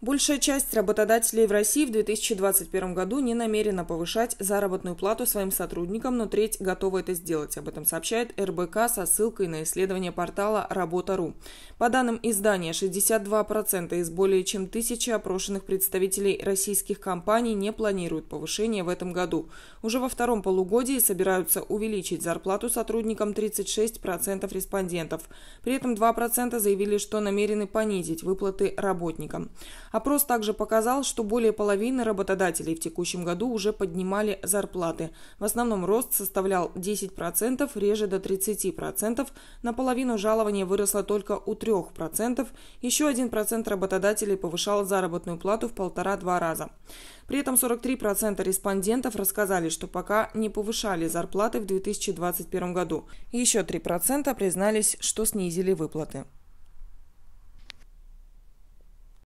Большая часть работодателей в России в 2021 году не намерена повышать заработную плату своим сотрудникам, но треть готова это сделать. Об этом сообщает РБК со ссылкой на исследование портала «Работа.ру». По данным издания, 62% из более чем тысячи опрошенных представителей российских компаний не планируют повышения в этом году. Уже во втором полугодии собираются увеличить зарплату сотрудникам 36% респондентов. При этом 2% заявили, что намерены понизить выплаты работникам. Опрос также показал, что более половины работодателей в текущем году уже поднимали зарплаты. В основном рост составлял 10%, реже до 30%. Наполовину жалование выросло только у 3%. Еще 1% работодателей повышал заработную плату в полтора-два раза. При этом 43% респондентов рассказали, что пока не повышали зарплаты в 2021 году. Еще 3% признались, что снизили выплаты.